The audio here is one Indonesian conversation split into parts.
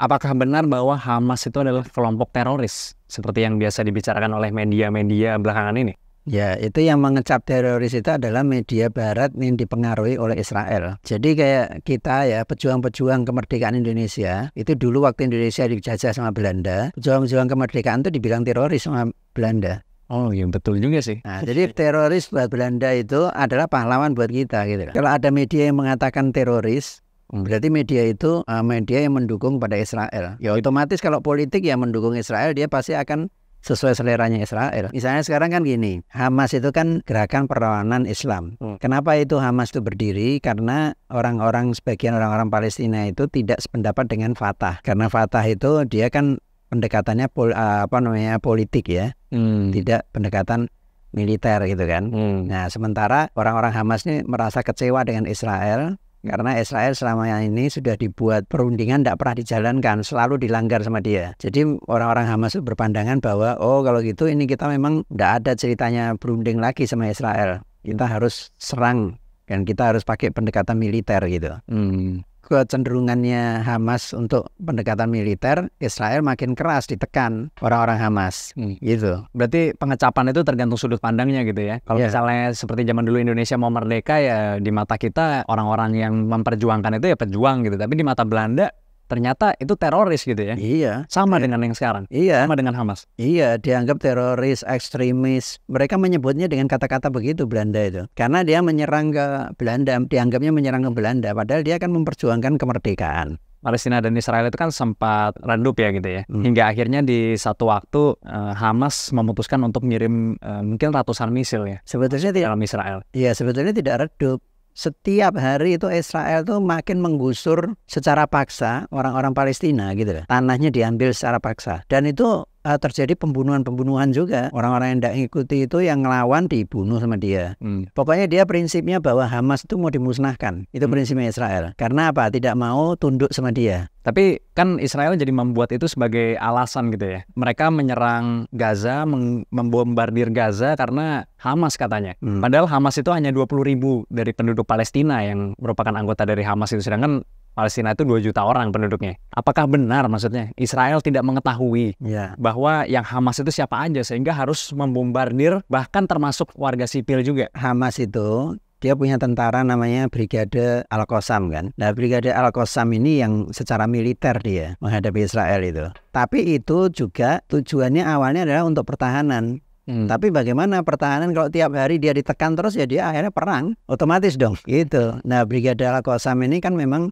apakah benar bahwa Hamas itu adalah kelompok teroris seperti yang biasa dibicarakan oleh media-media belakangan ini? Ya, itu yang mengecap teroris itu adalah media barat yang dipengaruhi oleh Israel. Jadi kayak kita ya, pejuang-pejuang kemerdekaan Indonesia, itu dulu waktu Indonesia dijajah sama Belanda, pejuang-pejuang kemerdekaan itu dibilang teroris sama Belanda. Oh iya betul juga sih. Nah, jadi teroris buat Belanda itu adalah pahlawan buat kita gitu. Kalau ada media yang mengatakan teroris, Hmm, berarti media itu uh, media yang mendukung pada Israel. Ya iya. otomatis kalau politik yang mendukung Israel dia pasti akan sesuai seleranya Israel. Misalnya sekarang kan gini, Hamas itu kan gerakan perlawanan Islam. Hmm. Kenapa itu Hamas itu berdiri? Karena orang-orang sebagian orang-orang Palestina itu tidak sependapat dengan Fatah. Karena Fatah itu dia kan pendekatannya pol, eh, apa namanya politik ya, hmm. tidak pendekatan militer gitu kan. Hmm. Nah sementara orang-orang Hamas ini merasa kecewa dengan Israel karena Israel selama ini sudah dibuat perundingan tidak pernah dijalankan selalu dilanggar sama dia jadi orang-orang Hamas berpandangan bahwa oh kalau gitu ini kita memang tidak ada ceritanya berunding lagi sama Israel kita harus serang dan kita harus pakai pendekatan militer gitu hmm kecenderungannya Hamas untuk pendekatan militer, Israel makin keras ditekan orang-orang Hamas. Hmm. Gitu. Berarti pengecapan itu tergantung sudut pandangnya gitu ya. Kalau yeah. misalnya seperti zaman dulu Indonesia mau merdeka ya di mata kita orang-orang yang memperjuangkan itu ya pejuang gitu. Tapi di mata Belanda ternyata itu teroris gitu ya. Iya. Sama iya. dengan yang sekarang. Iya. Sama dengan Hamas. Iya, dianggap teroris, ekstremis. Mereka menyebutnya dengan kata-kata begitu Belanda itu. Karena dia menyerang ke Belanda, dianggapnya menyerang ke Belanda padahal dia akan memperjuangkan kemerdekaan. Palestina dan Israel itu kan sempat redup ya gitu ya. Hmm. Hingga akhirnya di satu waktu uh, Hamas memutuskan untuk mengirim uh, eh, mungkin ratusan misil ya. Sebetulnya tidak dalam Israel. Iya, sebetulnya tidak redup setiap hari itu Israel tuh makin menggusur secara paksa orang-orang Palestina gitu loh. Tanahnya diambil secara paksa. Dan itu uh, terjadi pembunuhan-pembunuhan juga. Orang-orang yang tidak mengikuti itu yang ngelawan dibunuh sama dia. Hmm. Pokoknya dia prinsipnya bahwa Hamas itu mau dimusnahkan. Itu hmm. prinsipnya Israel. Karena apa? Tidak mau tunduk sama dia. Tapi kan Israel jadi membuat itu sebagai alasan gitu ya. Mereka menyerang Gaza, membombardir Gaza karena Hamas katanya. Hmm. Padahal Hamas itu hanya 20 ribu dari penduduk Palestina yang merupakan anggota dari Hamas itu. Sedangkan Palestina itu 2 juta orang penduduknya. Apakah benar maksudnya Israel tidak mengetahui yeah. bahwa yang Hamas itu siapa aja sehingga harus membombardir bahkan termasuk warga sipil juga? Hamas itu dia punya tentara namanya Brigade Al-Qassam kan. Nah, Brigade Al-Qassam ini yang secara militer dia menghadapi Israel itu. Tapi itu juga tujuannya awalnya adalah untuk pertahanan. Hmm. Tapi bagaimana pertahanan kalau tiap hari dia ditekan terus ya dia akhirnya perang otomatis dong gitu. Nah Brigade Al Qassam ini kan memang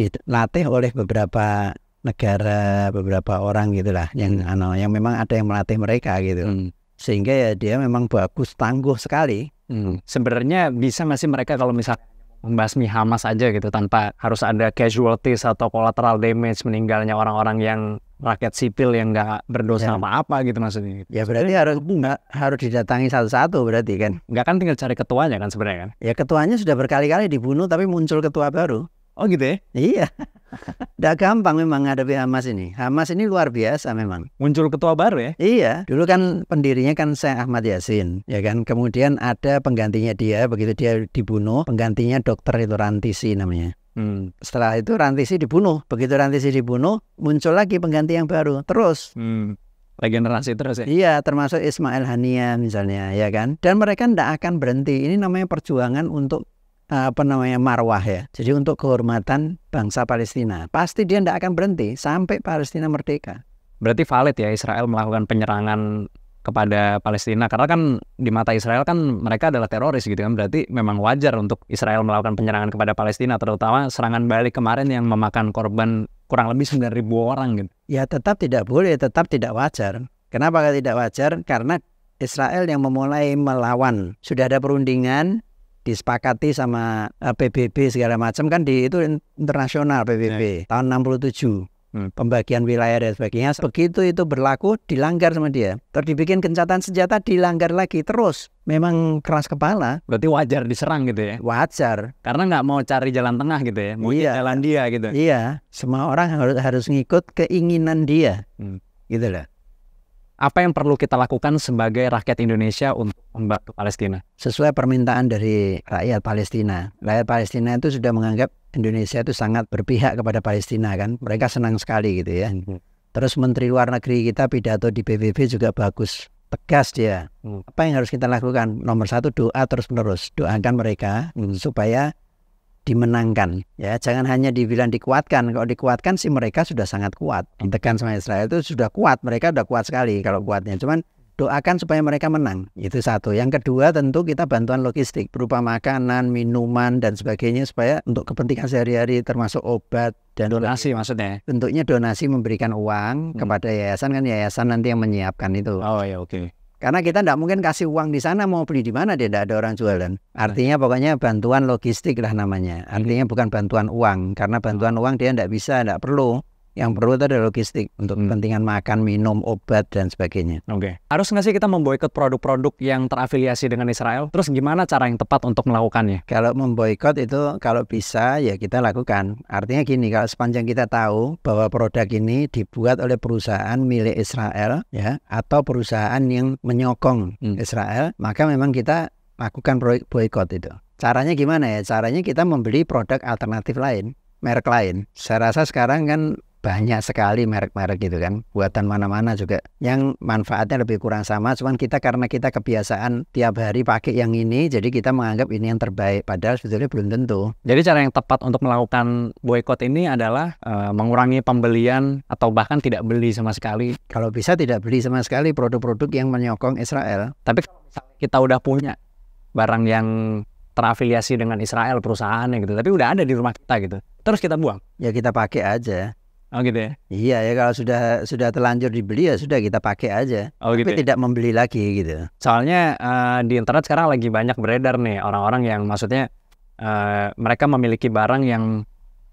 dilatih oleh beberapa negara beberapa orang gitulah yang hmm. ano yang memang ada yang melatih mereka gitu hmm. sehingga ya dia memang bagus tangguh sekali hmm. sebenarnya bisa masih mereka kalau misal membasmi Hamas aja gitu tanpa harus ada casualties atau collateral damage meninggalnya orang-orang yang rakyat sipil yang nggak berdosa ya. apa-apa gitu maksudnya gitu. ya berarti harus nggak harus didatangi satu-satu berarti kan nggak kan tinggal cari ketuanya kan sebenarnya kan ya ketuanya sudah berkali-kali dibunuh tapi muncul ketua baru Oh gitu ya? Iya. Tidak gampang memang ngadepi Hamas ini. Hamas ini luar biasa memang. Muncul ketua baru ya? Iya. Dulu kan pendirinya kan Syekh Ahmad Yasin, ya kan. Kemudian ada penggantinya dia, begitu dia dibunuh, penggantinya dokter itu Rantisi namanya. Hmm. Setelah itu Rantisi dibunuh. Begitu Rantisi dibunuh, muncul lagi pengganti yang baru. Terus. Hmm regenerasi terus ya. Iya, termasuk Ismail Hania misalnya, ya kan. Dan mereka tidak akan berhenti. Ini namanya perjuangan untuk Eh, apa namanya marwah ya. Jadi untuk kehormatan bangsa Palestina, pasti dia tidak akan berhenti sampai Palestina merdeka. Berarti valid ya Israel melakukan penyerangan kepada Palestina karena kan di mata Israel kan mereka adalah teroris gitu kan berarti memang wajar untuk Israel melakukan penyerangan kepada Palestina terutama serangan balik kemarin yang memakan korban kurang lebih 9000 orang gitu. Ya tetap tidak boleh, tetap tidak wajar. Kenapa tidak wajar? Karena Israel yang memulai melawan. Sudah ada perundingan, disepakati sama PBB eh, segala macam kan di itu internasional PBB ya. tahun 67 hmm. pembagian wilayah dan sebagainya. Begitu itu berlaku, dilanggar sama dia. Terus dibikin gencatan senjata, dilanggar lagi terus. Memang keras kepala. Berarti wajar diserang gitu ya? Wajar. Karena nggak mau cari jalan tengah gitu ya? Mau iya. jalan dia gitu. Iya. Semua orang harus harus ngikut keinginan dia. Hmm. Gitu lah apa yang perlu kita lakukan sebagai rakyat Indonesia untuk membantu Palestina? Sesuai permintaan dari rakyat Palestina. Rakyat Palestina itu sudah menganggap Indonesia itu sangat berpihak kepada Palestina kan. Mereka senang sekali gitu ya. Hmm. Terus Menteri Luar Negeri kita pidato di PBB juga bagus. Tegas dia. Hmm. Apa yang harus kita lakukan? Nomor satu doa terus menerus. Doakan mereka hmm. supaya dimenangkan ya jangan hanya dibilang dikuatkan kalau dikuatkan sih mereka sudah sangat kuat ditekan sama Israel itu sudah kuat mereka sudah kuat sekali kalau kuatnya cuman doakan supaya mereka menang itu satu yang kedua tentu kita bantuan logistik berupa makanan minuman dan sebagainya supaya untuk kepentingan sehari-hari termasuk obat dan donasi sebagainya. maksudnya bentuknya donasi memberikan uang hmm. kepada yayasan kan yayasan nanti yang menyiapkan itu oh ya oke okay karena kita tidak mungkin kasih uang di sana mau beli di mana dia tidak ada orang jualan. Artinya pokoknya bantuan logistik lah namanya. Artinya bukan bantuan uang karena bantuan hmm. uang dia tidak bisa tidak perlu. Yang perlu itu ada logistik untuk hmm. kepentingan makan, minum, obat dan sebagainya. Oke. Okay. Harus nggak sih kita memboikot produk-produk yang terafiliasi dengan Israel? Terus gimana cara yang tepat untuk melakukannya? Kalau memboikot itu kalau bisa ya kita lakukan. Artinya gini, kalau sepanjang kita tahu bahwa produk ini dibuat oleh perusahaan milik Israel ya atau perusahaan yang menyokong hmm. Israel, maka memang kita lakukan boikot itu. Caranya gimana ya? Caranya kita membeli produk alternatif lain merek lain. Saya rasa sekarang kan banyak sekali merek-merek gitu kan buatan mana-mana juga yang manfaatnya lebih kurang sama cuman kita karena kita kebiasaan tiap hari pakai yang ini jadi kita menganggap ini yang terbaik padahal sebetulnya belum tentu jadi cara yang tepat untuk melakukan boykot ini adalah uh, mengurangi pembelian atau bahkan tidak beli sama sekali kalau bisa tidak beli sama sekali produk-produk yang menyokong Israel tapi kita udah punya barang yang terafiliasi dengan Israel perusahaannya gitu tapi udah ada di rumah kita gitu terus kita buang ya kita pakai aja Oh gitu ya. Iya ya kalau sudah sudah terlanjur dibeli ya sudah kita pakai aja. Oh gitu. Tapi ya? tidak membeli lagi gitu. Soalnya uh, di internet sekarang lagi banyak beredar nih orang-orang yang maksudnya uh, mereka memiliki barang yang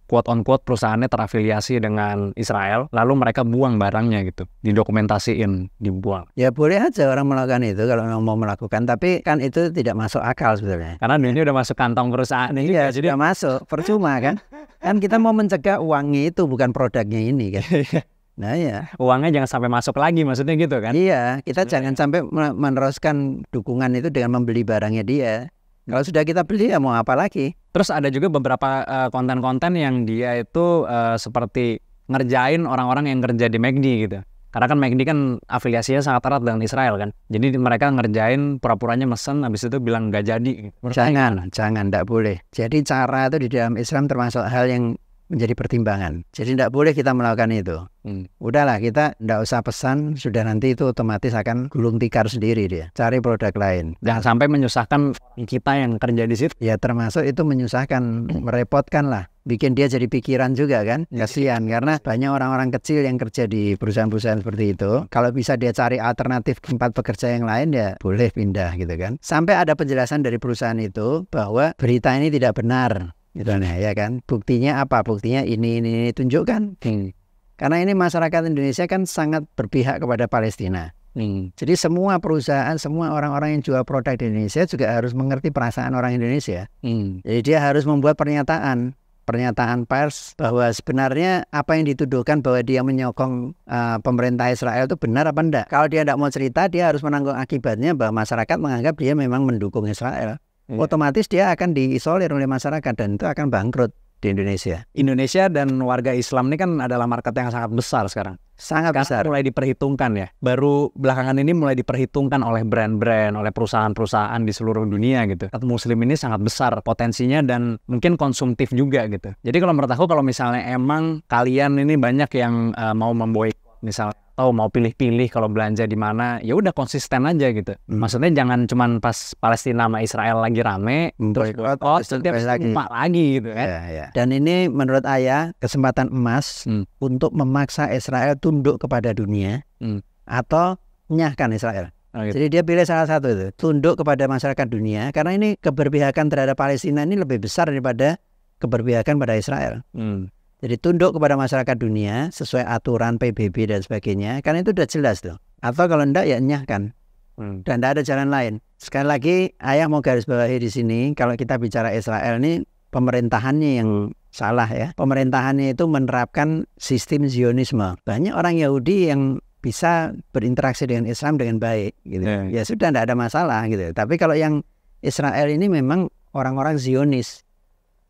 quote on quote perusahaannya terafiliasi dengan Israel, lalu mereka buang barangnya gitu, didokumentasiin, dibuang. Ya boleh aja orang melakukan itu kalau memang mau melakukan, tapi kan itu tidak masuk akal sebenarnya. Karena ini udah masuk kantong perusahaan ini, iya, jadi sudah masuk, percuma kan? kan kita mau mencegah uangnya itu bukan produknya ini kan. Iya. Nah ya. Uangnya jangan sampai masuk lagi maksudnya gitu kan? Iya, kita Sebenarnya. jangan ya. sampai meneruskan dukungan itu dengan membeli barangnya dia. Hmm. Kalau sudah kita beli ya mau apa lagi? Terus ada juga beberapa eh, konten-konten uh, yang dia itu uh, seperti ngerjain orang-orang yang kerja di McD gitu. Karena kan McD kan afiliasinya sangat erat dengan Israel kan. Jadi mereka ngerjain pura-puranya mesen habis itu bilang nggak jadi. Jangan, jangan, tidak boleh. Jadi cara itu di dalam Islam termasuk hal yang menjadi pertimbangan. Jadi tidak boleh kita melakukan itu. Hmm. Udahlah kita tidak usah pesan, sudah nanti itu otomatis akan gulung tikar sendiri dia. Cari produk lain. Jangan sampai menyusahkan kita yang kerja di situ. Ya termasuk itu menyusahkan, merepotkan lah bikin dia jadi pikiran juga kan iya kasihan karena banyak orang-orang kecil yang kerja di perusahaan-perusahaan seperti itu kalau bisa dia cari alternatif tempat pekerja yang lain ya boleh pindah gitu kan sampai ada penjelasan dari perusahaan itu bahwa berita ini tidak benar gitu nah ya kan buktinya apa buktinya ini ini, ini tunjukkan hmm. karena ini masyarakat Indonesia kan sangat berpihak kepada Palestina Hmm. Jadi semua perusahaan, semua orang-orang yang jual produk di Indonesia juga harus mengerti perasaan orang Indonesia. Hmm. Jadi dia harus membuat pernyataan pernyataan pers bahwa sebenarnya apa yang dituduhkan bahwa dia menyokong uh, pemerintah Israel itu benar apa enggak? Kalau dia tidak mau cerita, dia harus menanggung akibatnya bahwa masyarakat menganggap dia memang mendukung Israel. Yeah. Otomatis dia akan diisolir oleh masyarakat dan itu akan bangkrut di Indonesia. Indonesia dan warga Islam ini kan adalah market yang sangat besar sekarang. Sangat sekarang besar. Mulai diperhitungkan ya. Baru belakangan ini mulai diperhitungkan oleh brand-brand, oleh perusahaan-perusahaan di seluruh dunia gitu. Umat Muslim ini sangat besar potensinya dan mungkin konsumtif juga gitu. Jadi kalau menurut aku kalau misalnya emang kalian ini banyak yang uh, mau memboikot misalnya atau mau pilih-pilih kalau belanja di mana ya udah konsisten aja gitu hmm. maksudnya jangan cuma pas Palestina sama Israel lagi rame hmm. terus oh setiap lagi. lagi gitu kan ya, ya. dan ini menurut ayah kesempatan emas hmm. untuk memaksa Israel tunduk kepada dunia hmm. atau nyahkan Israel Oh, gitu. Jadi dia pilih salah satu itu, tunduk kepada masyarakat dunia karena ini keberpihakan terhadap Palestina ini lebih besar daripada keberpihakan pada Israel. Hmm. Jadi tunduk kepada masyarakat dunia sesuai aturan PBB dan sebagainya. Karena itu sudah jelas tuh. Atau kalau enggak ya enyahkan. Hmm. Dan tidak ada jalan lain. Sekali lagi ayah mau garis bawahi di sini kalau kita bicara Israel ini pemerintahannya yang hmm. salah ya. Pemerintahannya itu menerapkan sistem Zionisme. Banyak orang Yahudi yang bisa berinteraksi dengan Islam dengan baik gitu. Yeah. Ya sudah tidak ada masalah gitu. Tapi kalau yang Israel ini memang orang-orang Zionis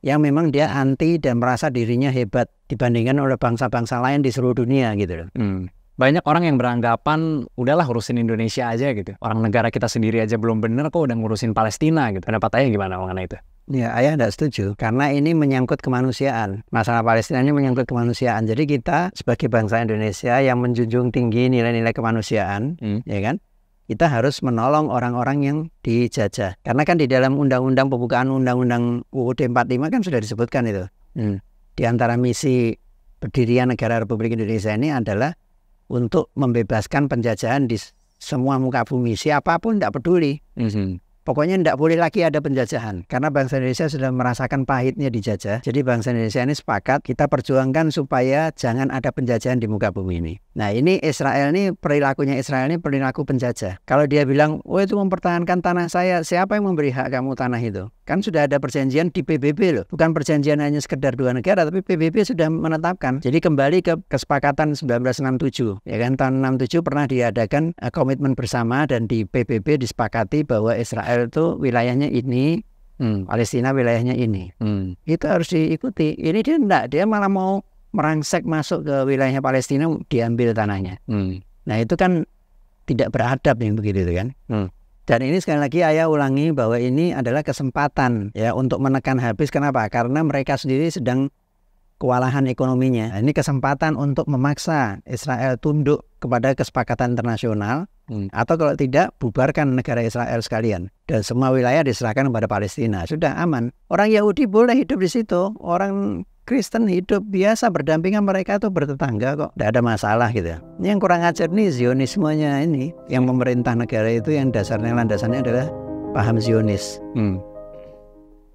yang memang dia anti dan merasa dirinya hebat dibandingkan oleh bangsa-bangsa lain di seluruh dunia gitu loh. Hmm. Banyak orang yang beranggapan udahlah urusin Indonesia aja gitu. Orang negara kita sendiri aja belum bener kok udah ngurusin Palestina gitu. Pendapat ayah gimana mengenai itu? Ya, ayah tidak setuju karena ini menyangkut kemanusiaan. Masalah Palestina ini menyangkut kemanusiaan. Jadi kita sebagai bangsa Indonesia yang menjunjung tinggi nilai-nilai kemanusiaan, hmm. ya kan? kita harus menolong orang-orang yang dijajah. Karena kan di dalam undang-undang pembukaan undang-undang UUD 45 kan sudah disebutkan itu. Hmm. Di antara misi berdirian negara Republik Indonesia ini adalah untuk membebaskan penjajahan di semua muka bumi siapapun tidak peduli. Mm -hmm. Pokoknya tidak boleh lagi ada penjajahan karena bangsa Indonesia sudah merasakan pahitnya dijajah. Jadi bangsa Indonesia ini sepakat kita perjuangkan supaya jangan ada penjajahan di muka bumi ini. Nah ini Israel ini perilakunya Israel ini perilaku penjajah. Kalau dia bilang, oh itu mempertahankan tanah saya, siapa yang memberi hak kamu tanah itu? Kan sudah ada perjanjian di PBB loh, bukan perjanjian hanya sekedar dua negara, tapi PBB sudah menetapkan. Jadi kembali ke kesepakatan 1967, ya kan tahun 67 pernah diadakan eh, komitmen bersama dan di PBB disepakati bahwa Israel Israel itu wilayahnya ini, hmm. Palestina wilayahnya ini. Hmm. Itu harus diikuti. Ini dia enggak, dia malah mau merangsek masuk ke wilayahnya Palestina diambil tanahnya. Hmm. Nah, itu kan tidak beradab yang begitu itu kan. Hmm. Dan ini sekali lagi ayah ulangi bahwa ini adalah kesempatan ya untuk menekan habis. Kenapa? Karena mereka sendiri sedang kewalahan ekonominya. Nah, ini kesempatan untuk memaksa Israel tunduk kepada kesepakatan internasional hmm. atau kalau tidak bubarkan negara Israel sekalian dan semua wilayah diserahkan kepada Palestina. Sudah aman. Orang Yahudi boleh hidup di situ, orang Kristen hidup biasa berdampingan mereka atau bertetangga kok tidak ada masalah gitu ya. Ini yang kurang ajar nih Zionismenya ini yang pemerintah hmm. negara itu yang dasarnya landasannya adalah paham Zionis hmm.